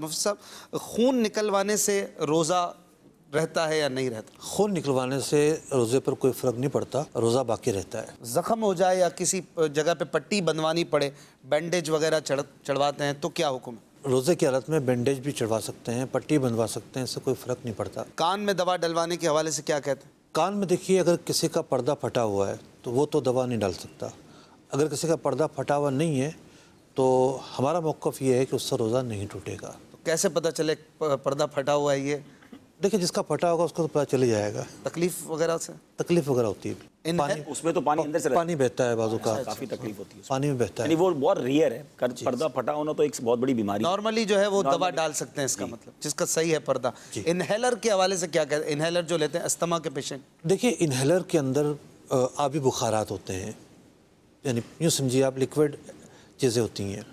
मुफ्त साहब खून निकलवाने से रोज़ा रहता है या नहीं रहता खून निकलवाने से रोज़े पर कोई फ़र्क नहीं पड़ता रोज़ा बाकी रहता है ज़ख़म हो जाए या किसी जगह पे पट्टी बनवानी पड़े बैंडेज वगैरह चढ़ चढ़वाते हैं तो क्या हुक्म है रोज़े की हालत में बैंडेज भी चढ़वा सकते हैं पट्टी बनवा सकते हैं इससे कोई फ़र्क नहीं पड़ता कान में दवा डलवाने के हवाले से क्या कहते हैं कान में देखिए अगर किसी का पर्दा फटा हुआ है तो वो तो दवा नहीं डाल सकता अगर किसी का पर्दा फटा हुआ नहीं है तो हमारा मौक़ ये है कि उससे रोज़ा नहीं टूटेगा कैसे पता चले पर्दा फटा हुआ है ये देखिए जिसका फटा होगा उसको तो पता चले जाएगा तकलीफ वगैरह से तकलीफ वगैरह होती है पानी उसमें तो पानी अंदर से पानी बहता है बाजू का अच्छा, काफी तकलीफ होती है पानी में बहता है वो बहुत रेयर है पर्दा फटा होना तो एक बहुत बड़ी बीमारी नॉर्मली जो है वो दवा डाल सकते हैं इसका मतलब जिसका सही है पर्दा इनहेलर के हवाले से क्या कहते हैं इनहेलर जो लेते हैं अस्थमा के पेशेंट देखिए इनहेलर के अंदर आबी बुखारात होते हैं यानी यूँ समझिए आप लिक्विड चीज़ें होती हैं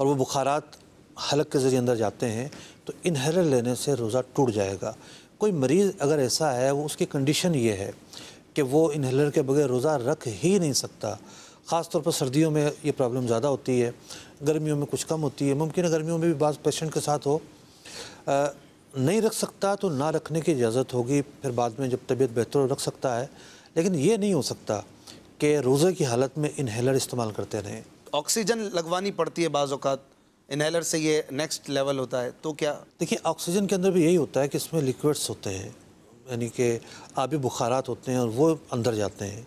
और वो बुखारात हलक के ज़रिए अंदर जाते हैं तो इनहेलर लेने से रोज़ा टूट जाएगा कोई मरीज़ अगर ऐसा है वो उसकी कंडीशन ये है कि वो इनहेलर के बगैर रोज़ा रख ही नहीं सकता ख़ास तौर पर सर्दियों में ये प्रॉब्लम ज़्यादा होती है गर्मियों में कुछ कम होती है मुमकिन है गर्मियों में भी बाज़ पेशेंट के साथ हो आ, नहीं रख सकता तो ना रखने की इजाज़त होगी फिर बाद में जब तबीयत बेहतर हो रख सकता है लेकिन ये नहीं हो सकता कि रोज़े की हालत में इनहेलर इस्तेमाल करते रहें ऑक्सीजन लगवानी पड़ती है बाज़ात इनहेलर से ये नेक्स्ट लेवल होता है तो क्या देखिए ऑक्सीजन के अंदर भी यही होता है कि इसमें लिक्विड्स होते हैं यानी कि आबी बुखारात होते हैं और वो अंदर जाते हैं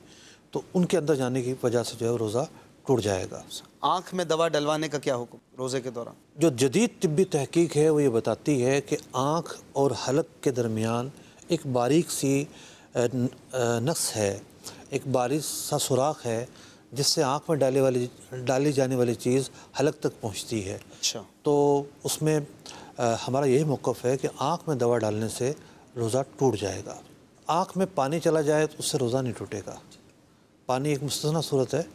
तो उनके अंदर जाने की वजह से जो है रोज़ा टूट जाएगा आँख में दवा डलवाने का क्या हुक्म रोज़े के दौरान जो जदीद तबी तहकीक है वो ये बताती है कि आँख और हलक के दरमियान एक बारीक सी नक्स है एक बारीक सा सुराख है जिससे आँख में डाले वाली डाली जाने वाली चीज़ हलक तक पहुँचती है अच्छा तो उसमें आ, हमारा यही मौक़ है कि आँख में दवा डालने से रोज़ा टूट जाएगा आँख में पानी चला जाए तो उससे रोज़ा नहीं टूटेगा पानी एक मुस्तना सूरत है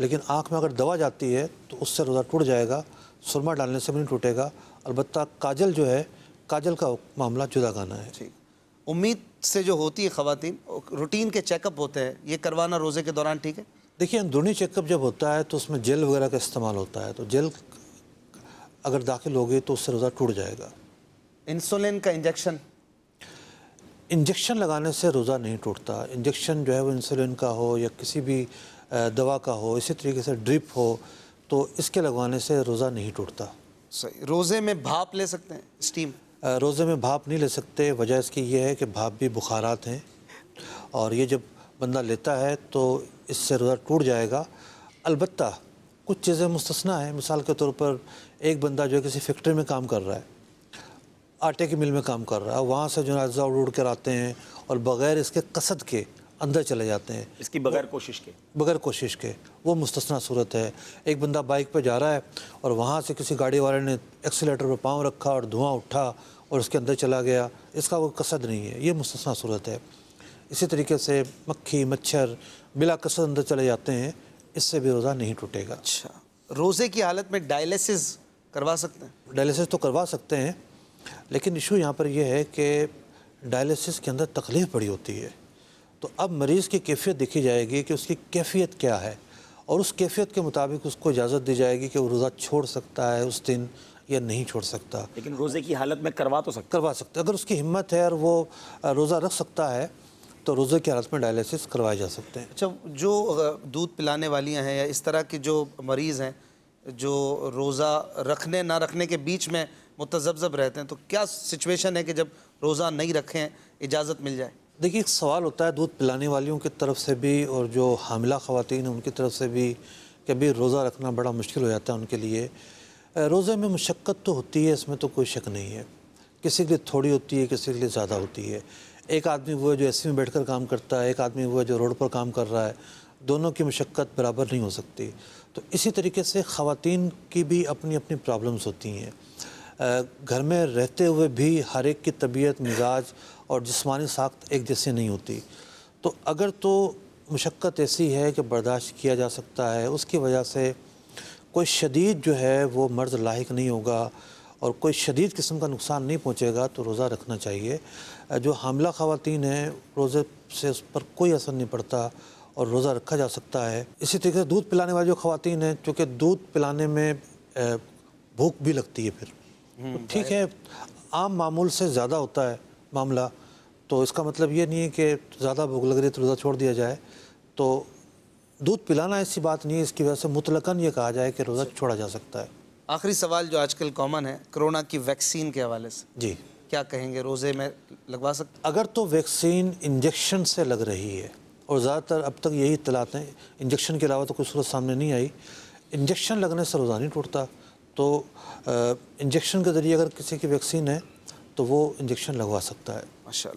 लेकिन आँख में अगर दवा जाती है तो उससे रोज़ा टूट जाएगा सुरमा डालने से भी नहीं टूटेगा अलबत् काजल जो है काजल का मामला जुदा गाना है उम्मीद से जो होती है ख़वान रूटीन के चेकअप होते हैं ये करवाना रोज़े के दौरान ठीक है देखिए अंदरूनी चेकअप जब होता है तो उसमें जेल वगैरह का इस्तेमाल होता है तो जेल अगर दाखिल हो गई तो उससे रोज़ा टूट जाएगा इंसुलिन का इंजेक्शन इंजेक्शन लगाने से रोज़ा नहीं टूटता इंजेक्शन जो है वो इंसुलिन का हो या किसी भी दवा का हो इसी तरीके से ड्रिप हो तो इसके लगवाने से रोज़ा नहीं टूटता सही रोज़े में भाप ले सकते हैं स्टीम रोज़े में भाप नहीं ले सकते वजह इसकी यह है कि भाप भी बुखारात हैं और ये जब बंदा लेता है तो इससे रोज़ा टूट जाएगा अलबत् कुछ चीज़ें मुस्तना हैं मिसाल के तौर पर एक बंदा जो है किसी फैक्ट्री में काम कर रहा है आटे की मिल में काम कर रहा है वहाँ से जो है अज्जा उड़ उड़ कर आते हैं और बग़ैर इसके कसद के अंदर चले जाते हैं इसकी बगैर कोशिश के बगैर कोशिश के वो मुस्तना सूरत है एक बंदा बाइक पर जा रहा है और वहाँ से किसी गाड़ी वाले ने एक्सीटर पर पाँव रखा और धुआँ उठा और उसके अंदर चला गया इसका कोई कसद नहीं है ये मुस्तना सूरत है इसी तरीके से मक्खी मच्छर बिला कसर अंदर चले जाते हैं इससे भी रोज़ा नहीं टूटेगा अच्छा रोज़े की हालत में डायलिसिस करवा सकते हैं डायलिसिस तो करवा सकते हैं लेकिन इशू यहाँ पर यह है कि डायलिसिस के अंदर तकलीफ़ बड़ी होती है तो अब मरीज़ की कैफियत देखी जाएगी कि उसकी कैफियत क्या है और उस कैफियत के मुताबिक उसको इजाज़त दी जाएगी कि वो रोज़ा छोड़ सकता है उस दिन या नहीं छोड़ सकता लेकिन रोज़े की हालत में करवा तो सकता करवा सकता अगर उसकी हिम्मत है और वो रोज़ा रख सकता है तो रोज़े की हालत में डायलिसिस करवाए जा सकते हैं अच्छा जो दूध पिलाने वालियाँ हैं या इस तरह के जो मरीज़ हैं जो रोज़ा रखने ना रखने के बीच में मुतजबजब रहते हैं तो क्या सिचुएशन है कि जब रोज़ा नहीं रखें इजाज़त मिल जाए देखिए एक सवाल होता है दूध पिलाने वालियों की तरफ से भी और जो हामिला ख़वान हैं उनकी तरफ से भी कभी रोज़ा रखना बड़ा मुश्किल हो जाता है उनके लिए रोज़े में मशक्क़त तो होती है इसमें तो कोई शक नहीं है किसी के लिए थोड़ी होती है किसी के लिए ज़्यादा होती है एक आदमी वो है जो एस में बैठकर काम करता है एक आदमी वो है जो रोड पर काम कर रहा है दोनों की मशक्क़त बराबर नहीं हो सकती तो इसी तरीके से ख़वातीन की भी अपनी अपनी प्रॉब्लम्स होती हैं घर में रहते हुए भी हर एक की तबीयत मिजाज और जिसमानी साख्त एक जैसी नहीं होती तो अगर तो मशक्क़त ऐसी है कि बर्दाश्त किया जा सकता है उसकी वजह से कोई शदीद जो है वो मर्ज़ लाक नहीं होगा और कोई शदीद किस्म का नुकसान नहीं पहुँचेगा तो रोज़ा रखना चाहिए जो हमला ख़वान हैं रोज़े से उस पर कोई असर नहीं पड़ता और रोज़ा रखा जा सकता है इसी तरीके से दूध पिलाने वाली जो खातन हैं चूँकि दूध पिलाने में भूख भी लगती है फिर हम्म, तो ठीक है आम मामूल से ज़्यादा होता है मामला तो इसका मतलब ये नहीं है कि ज़्यादा भूख लग रही है तो रोज़ा छोड़ दिया जाए तो दूध पिलाना ऐसी बात नहीं है इसकी वजह से मुतलकन ये कहा जाए कि रोज़ा छोड़ा जा सकता है आखिरी सवाल जो आजकल कॉमन है कोरोना की वैक्सीन के हवाले से जी क्या कहेंगे रोज़े में लगवा सकते अगर तो वैक्सीन इंजेक्शन से लग रही है और ज़्यादातर अब तक यही इतलात हैं इंजेक्शन के अलावा तो कोई सूरत सामने नहीं आई इंजेक्शन लगने से रोज़ा नहीं टूटता तो इंजेक्शन के ज़रिए अगर किसी की वैक्सीन है तो वो इंजेक्शन लगवा सकता है माशा